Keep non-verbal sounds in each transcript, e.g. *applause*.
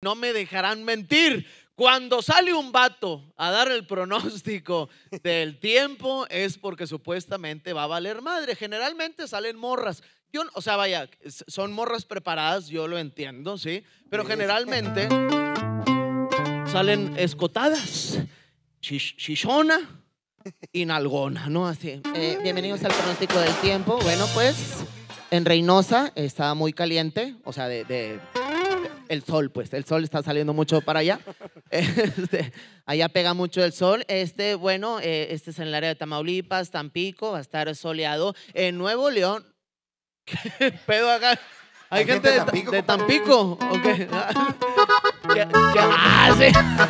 no me dejarán mentir. Cuando sale un vato a dar el pronóstico *laughs* del tiempo es porque supuestamente va a valer madre. Generalmente salen morras. Yo, o sea, vaya, son morras preparadas, yo lo entiendo, ¿sí? Pero generalmente salen escotadas, chichona y nalgona, ¿no? Así. Eh, bienvenidos al pronóstico del tiempo. Bueno, pues en Reynosa estaba muy caliente, o sea, de el sol, pues el sol está saliendo mucho para allá. *laughs* Este, allá pega mucho el sol. Este, bueno, eh, este es en el área de Tamaulipas, Tampico, va a estar soleado. En Nuevo León, *laughs* ¿qué pedo acá? Hay, gente, de Tampico. De Tampico? Okay. *laughs* ¿Qué, qué? hace? Ah,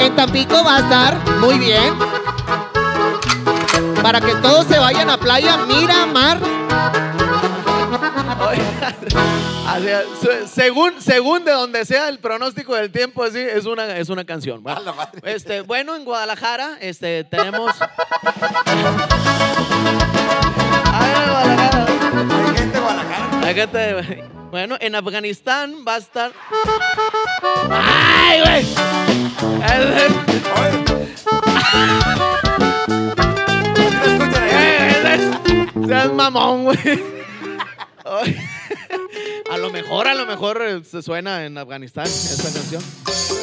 en Tampico va a estar muy bien. Para que todos se vayan a playa mira, mar según, según de donde sea el pronóstico del tiempo, así es una, es una canción. este, bueno en Guadalajara este, tenemos. *laughs* Guadalajara. Hay gente de Guadalajara. Hay gente de... Bueno, en Afganistán va a estar. ¡Ay, güey! *laughs* Eh, seas mamón, güey mejor, a lo mejor eh, se suena en Afganistán esta canción. *laughs*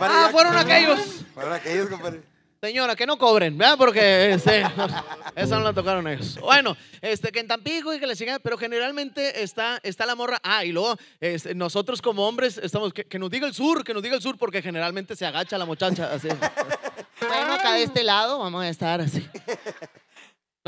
Ah, fueron aquellos. Fueron aquellos, compadre. Señora, que no cobren, ¿verdad? Porque eh, esa no la tocaron ellos. Bueno, este, que en Tampico y que le sigan, pero generalmente está, está la morra. Ah, y luego este, nosotros como hombres estamos, que, nos diga el sur, que nos diga el sur, porque generalmente se agacha la muchacha así. *laughs* Bueno, acá de este lado vamos a estar así.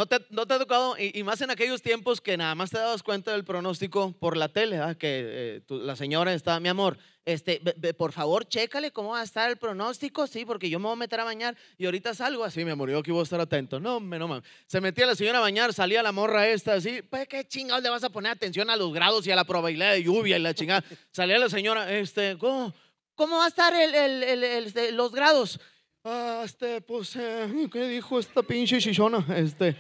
¿No te, ha tocado, y, más en aquellos tiempos que nada más te dabas cuenta del pronóstico por la tele, que eh, la señora estaba, mi amor, este, por favor, chécale cómo va a estar el pronóstico, sí, porque yo me voy a meter a bañar y ahorita salgo así, mi amor, yo aquí voy a estar atento. No, me no Se metía la señora a bañar, salía la morra esta, así, pues qué chingados le vas a poner atención a los grados y a la probabilidad de lluvia y la chingada. salía la señora, este, ¿cómo, cómo va a estar el, este, los grados? Ah, este, pues, eh, ¿qué dijo esta pinche chichona? Este.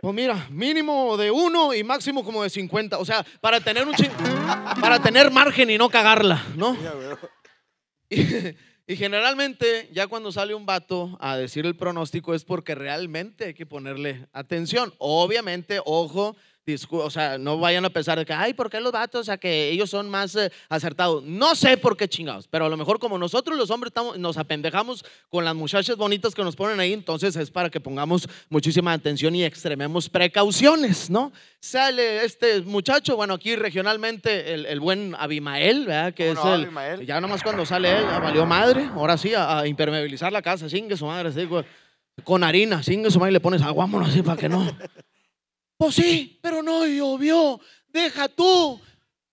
Pues mira, mínimo de uno y máximo como de 50. O sea, para tener un para tener margen y no cagarla, ¿no? *laughs* Y, y generalmente, ya cuando sale un vato a decir el pronóstico es porque realmente hay que ponerle atención. Obviamente, ojo, o sea, no vayan a pensar de que, ay, ¿por qué los vatos? O sea, que ellos son más eh, acertados. No sé por qué chingados, pero a lo mejor como nosotros los hombres estamos, nos apendejamos con las muchachas bonitas que nos ponen ahí, entonces es para que pongamos muchísima atención y extrememos precauciones, ¿no? Sale este muchacho, bueno, aquí regionalmente el, buen Abimael, ¿verdad? Que es el, Abimael. ya nomás cuando sale él, valió madre, ahora sí, a, impermeabilizar la casa, chingue su madre, así. con harina, chingue su madre, le pones agua, vámonos así para que no. Pues sí, pero no llovió. Deja tú,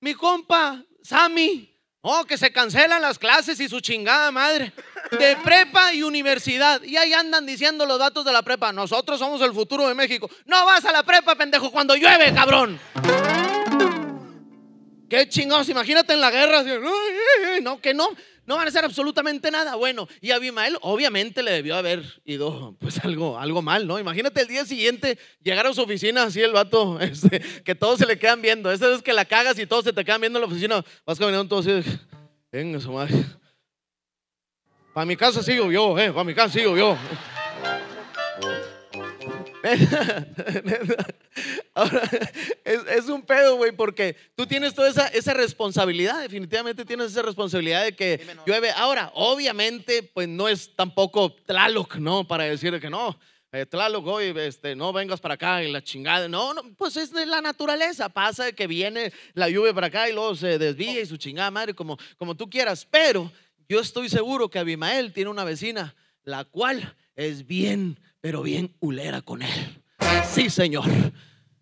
mi compa, Sammy. Oh, que se cancelan las clases y su chingada madre. De prepa y universidad. Y ahí andan diciendo los datos de la prepa. Nosotros somos el futuro de México. No vas a la prepa, pendejo, cuando llueve, cabrón. Qué chingados, imagínate en la guerra. no, que no no van a hacer absolutamente nada. Bueno, y a Abimael obviamente le debió haber ido pues algo, algo mal, ¿no? Imagínate el día siguiente llegar a su oficina así el vato, *laughs* este, que todos se le quedan viendo. Esa vez que la cagas y todos se te quedan viendo en la oficina, vas caminando todos así, venga su madre. Para mi casa sigo yo, eh, para mi casa sigo yo. *laughs* Ahora, porque tú tienes toda esa, esa responsabilidad, definitivamente tienes esa responsabilidad de que llueve. Ahora, obviamente, pues no es tampoco Tlaloc, ¿no? Para decir que no, eh, Tlaloc, hoy este, no vengas para acá y la chingada. No, no, pues es la naturaleza. Pasa que viene la lluvia para acá y luego se desvía y su chingada madre, como, como tú quieras. Pero yo estoy seguro que Abimael tiene una vecina, la cual es bien, pero bien hulera con él. Sí, señor.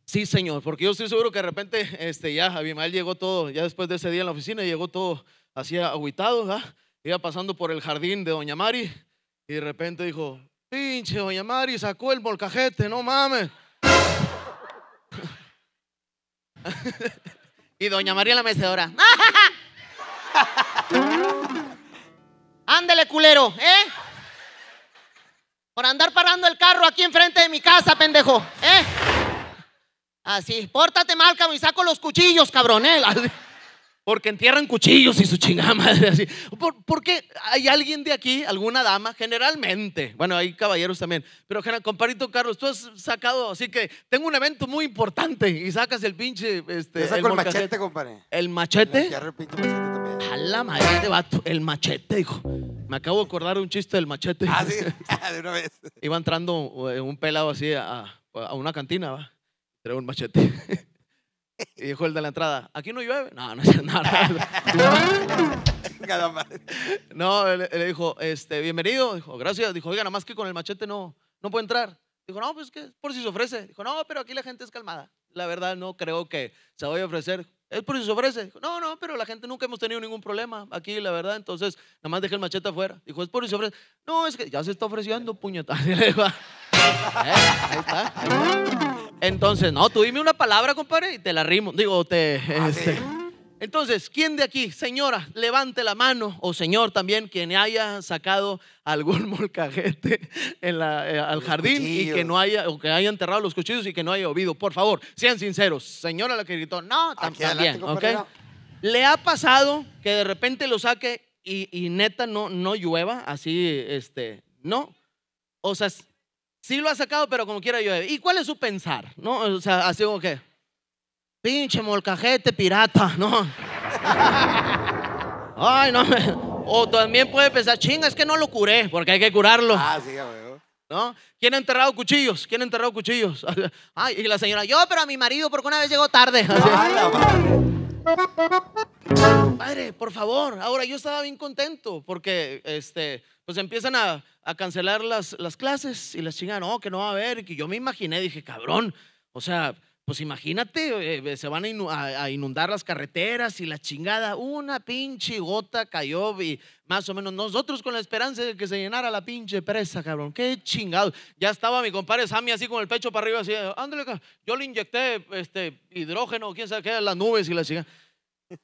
Sí, Señor, porque yo estoy seguro que de repente este, ya Abimael llegó todo, ya después de ese día en la oficina, llegó todo así aguitado ¿verdad? Iba pasando por el jardín de Doña Mari y de repente dijo, pinche Doña Mari, sacó el molcajete, no mames. *laughs* y Doña María la mecedora. *laughs* Ándele, culero, ¿eh? Por andar parando el carro aquí enfrente de mi casa, pendejo, ¿eh? Así, pórtate mal, cabrón, y saco los cuchillos, cabrón. ¿eh? Porque entierran cuchillos y su chingada madre. Así. ¿Por, porque hay alguien de aquí, alguna dama, generalmente. Bueno, hay caballeros también. Pero, comparito Carlos, tú has sacado, así que tengo un evento muy importante y sacas el pinche. Este, el, machete, compadre. ¿El machete? El machete también. A la madre de vato, el machete, hijo. Me acabo de acordar un chiste del machete. Ah, sí, *laughs* *laughs* ah, de una vez. Iba entrando eh, un pelado así a, a una cantina, va trae un machete. *laughs* y dijo el de la entrada, ¿aquí no llueve? No, no es nada. *laughs* no, él, dijo, este, bienvenido. Dijo, gracias. Dijo, oiga, nada más que con el machete no, no puede entrar. Dijo, no, pues que por si se ofrece. Dijo, no, pero aquí la gente es calmada. La verdad, no creo que se vaya a ofrecer. Es por si se ofrece. Dijo, no, no, pero la gente nunca hemos tenido ningún problema aquí, la verdad. Entonces, nada más dejé el machete afuera. Dijo, es por si se ofrece. No, es que ya se está ofreciendo, puñetazo. *laughs* Ah, ahí está. Entonces, no, tú dime una palabra, compadre, y te la rimo. Digo, te. Este. Entonces, ¿quién de aquí, señora, levante la mano, o señor también, quien haya sacado algún *laughs* molcajete en la, eh, al jardín y que no haya, o que haya enterrado los cuchillos y que no haya oído? Por favor, sean sinceros. Señora la que gritó, no, también, ¿Le ha pasado que de repente lo saque y, y, neta no, no llueva así, este, no? O sea, Sí lo ha sacado, pero como quiera llueve. ¿Y cuál es su pensar? ¿No? O sea, así como que, pinche molcajete pirata, *laughs* ¿no? Ay, no O también puede pensar, chinga, es que no lo curé, porque hay que curarlo. Ah, sí, ¿No? ¿Quién ha enterrado cuchillos? ¿Quién ha enterrado cuchillos? *laughs* Ay, y la señora, yo, pero a mi marido, porque una vez llegó tarde. *laughs* Padre, por favor. Ahora yo estaba bien contento porque este, pues empiezan a, cancelar las, las, clases y las chingan, no, que no va a haber. que yo me imaginé, dije, cabrón, o sea, pues imagínate, eh, se van a, inundar las carreteras y la chingada. Una pinche gota cayó y más o menos nosotros con la esperanza de que se llenara la pinche presa, cabrón. Qué chingado. Ya estaba mi compadre Sammy así con el pecho para arriba, así, ándale, yo le inyecté este, hidrógeno, quién sabe qué, las nubes y la chingada.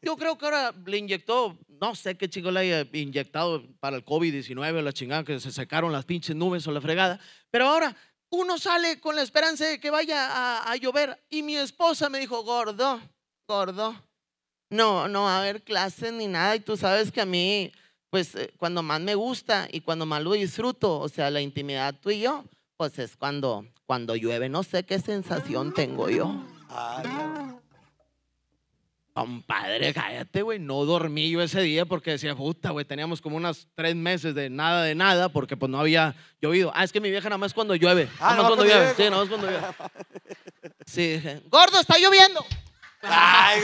Yo creo que ahora le inyectó, no sé qué chico le haya inyectado para el COVID-19 o la chingada, que se secaron las pinches nubes o la fregada. Pero ahora uno sale con la esperanza de que vaya a, llover. Y mi esposa me dijo, gordo, gordo, no, no va a haber clases ni nada. Y tú sabes que a mí, pues eh, cuando más me gusta y cuando más lo disfruto, o sea, la intimidad tú y yo, pues es cuando, cuando llueve. No sé qué sensación tengo yo. Ay. Compadre, cállate, güey. No dormí yo ese día porque decía, puta, güey, teníamos como unas tres meses de nada de nada porque pues no había llovido. Ah, es que mi vieja nada más cuando llueve. Ah, nada más cuando llueve. Sí, nada más cuando llueve. *laughs* Sí, dije, gordo, está lloviendo. Ay.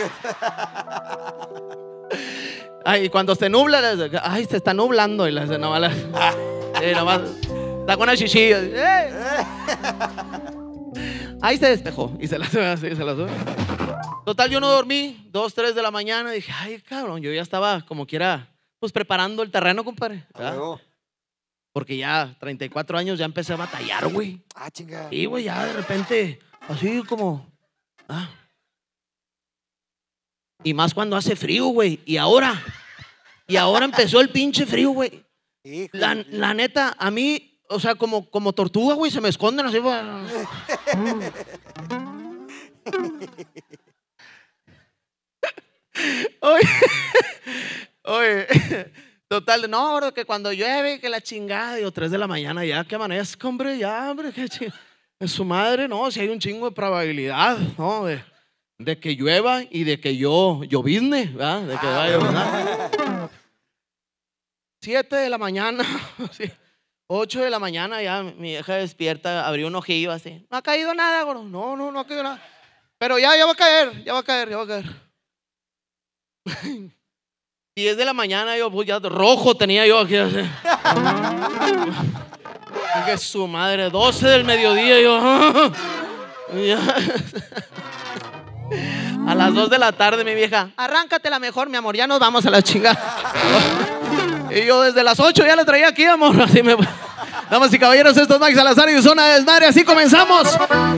*laughs* ay, cuando se nubla, ay, se está nublando y las nada más. *laughs* Sí, nada más. Está con una chichilla. Ahí se despejó y se la sube así, se la sube. Total, yo no dormí, dos, tres de la mañana, dije, ay, cabrón, yo ya estaba como quiera, pues preparando el terreno, compadre. Porque ya, 34 años, ya empecé a batallar, güey. Ah, chinga. Y, güey, ya de repente, así como, ah. Y más cuando hace frío, güey. Y ahora, y ahora empezó el pinche frío, güey. La, neta, a mí, o sea, como, como tortuga, güey, se me esconden así. *laughs* Oye, *laughs* *laughs* total, no, bro, que cuando llueve, que la chingada, digo, 3 de la mañana ya, que amanezca, hombre, ya, hombre, que es su madre, no, si hay un chingo de probabilidad, ¿no? De, que llueva y de que yo llovizne, ¿verdad? De que vaya a ah. 7 de la mañana, 8 *laughs* de la mañana ya mi hija despierta, abrió un ojillo así. No ha caído nada, bro. No, no, no ha caído nada. Pero ya, ya va a caer, ya va a caer, ya va a caer. 10 de la mañana yo pues, ya rojo tenía yo aquí. que su madre, 12 del mediodía yo. *laughs* a las 2 de la tarde, mi vieja, arráncate la mejor, mi amor, ya nos vamos a la chingada. *laughs* y yo desde las 8 ya la traía aquí, amor. *laughs* Así me... Damas y caballeros, esto Max Salazar y Zona Desmadre. Así comenzamos.